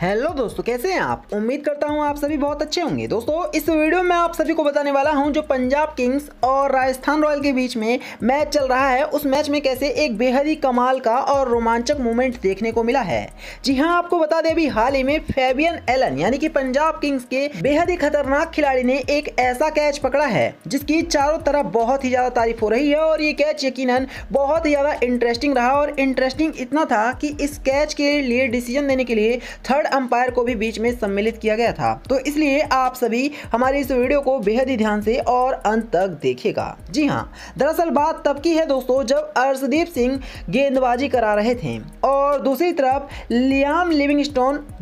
hello दोस्तों कैसे हैं आप उम्मीद करता हूं आप सभी बहुत अच्छे होंगे दोस्तों इस वीडियो में आप सभी को बताने वाला हूं जो पंजाब किंग्स और राजस्थान रॉयल के बीच में मैच चल रहा है उस मैच में कैसे एक बेहद ही कमाल का और रोमांचक मोमेंट देखने को मिला है जी हां आपको बता दें अभी हाल ही में फेबियन एलन यानी कि पंजाब किंग्स के बेहद ही खतरनाक खिलाड़ी ने एक ऐसा कैच पकड़ा है जिसकी चारों तरफ बहुत ही ज्यादा तारीफ हो रही है और ये कैच यकीन बहुत ही ज्यादा इंटरेस्टिंग रहा और इंटरेस्टिंग इतना था कि इस कैच के लिए डिसीजन देने के लिए थर्ड थर्ड अंपायर को भी बीच में सम्मिलित किया गया था तो इसलिए आप सभी हमारे इस वीडियो को बेहद ही ध्यान से और अंत तक देखेगा जी हाँ दरअसल बात तब की है दोस्तों जब अर्शदीप सिंह गेंदबाजी करा रहे थे और दूसरी तरफ लियाम लिविंग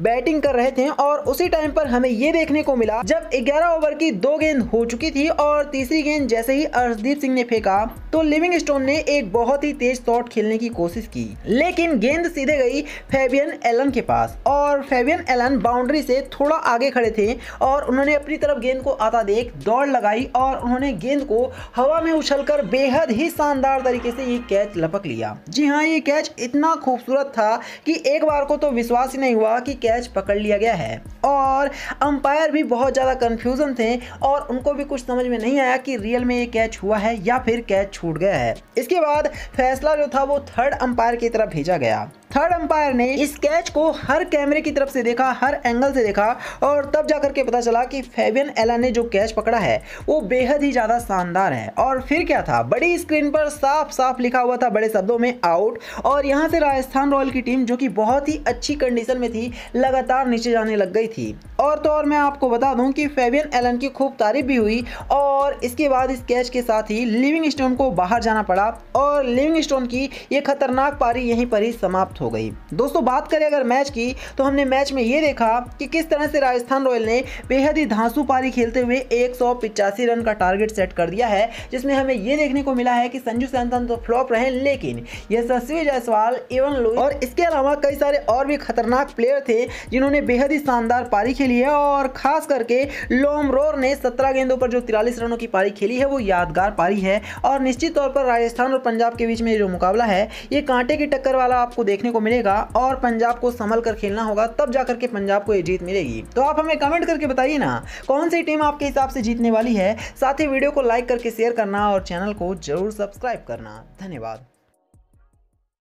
बैटिंग कर रहे थे और उसी टाइम पर हमें ये देखने को मिला जब 11 ओवर की दो गेंद हो चुकी थी और तीसरी गेंद जैसे ही अर्शदीप सिंह ने फेंका तो लिविंग स्टोन ने एक बहुत ही तेज शॉट खेलने की कोशिश की लेकिन गेंद सीधे गई फेबियन एलन के पास और फेवियन एलन बाउंड्री से थोड़ा आगे खड़े थे और उन्होंने अपनी तरफ गेंद को आता देख दौड़ लगाई और उन्होंने गेंद को हवा में उछलकर बेहद ही शानदार तरीके से ये कैच लपक लिया जी हाँ ये कैच इतना खूबसूरत था कि एक बार को तो विश्वास ही नहीं हुआ कि कैच पकड़ लिया गया है और अंपायर भी बहुत ज़्यादा कन्फ्यूज़न थे और उनको भी कुछ समझ में नहीं आया कि रियल में ये कैच हुआ है या फिर कैच छूट गया है इसके बाद फैसला जो था वो थर्ड अंपायर की तरफ भेजा गया थर्ड अंपायर ने इस कैच को हर कैमरे की तरफ से देखा हर एंगल से देखा और तब जाकर के पता चला कि फेबियन एला ने जो कैच पकड़ा है वो बेहद ही ज़्यादा शानदार है और फिर क्या था बड़ी स्क्रीन पर साफ साफ लिखा हुआ था बड़े शब्दों में आउट और यहाँ से राजस्थान रॉयल की टीम जो कि बहुत ही अच्छी कंडीशन में थी लगातार नीचे जाने लग गई थी और तो और मैं आपको बता दूं कि फेवियन एलन की खूब तारीफ भी हुई और इसके बाद इस कैच के साथ ही लिविंग स्टोन को बाहर जाना पड़ा और लिविंग स्टोन की ये खतरनाक पारी यहीं पर ही समाप्त हो गई दोस्तों बात करें अगर मैच की तो हमने मैच में ये देखा कि किस तरह से राजस्थान रॉयल ने बेहद ही धांसू पारी खेलते हुए एक रन का टारगेट सेट कर दिया है जिसमें हमें ये देखने को मिला है कि संजू सैमसन तो फ्लॉप रहे लेकिन यशस्वी जायसवाल इवन लो और इसके अलावा कई सारे और भी खतरनाक प्लेयर थे जिन्होंने बेहद ही शानदार पारी खेली खेली है और खास करके लोमरोर ने सत्रह गेंदों पर जो तिरालीस रनों की पारी खेली है वो यादगार पारी है और निश्चित तौर पर राजस्थान और पंजाब के बीच में जो मुकाबला है ये कांटे की टक्कर वाला आपको देखने को मिलेगा और पंजाब को संभल कर खेलना होगा तब जाकर के पंजाब को ये जीत मिलेगी तो आप हमें कमेंट करके बताइए ना कौन सी टीम आपके हिसाब से जीतने वाली है साथ ही वीडियो को लाइक करके शेयर करना और चैनल को जरूर सब्सक्राइब करना धन्यवाद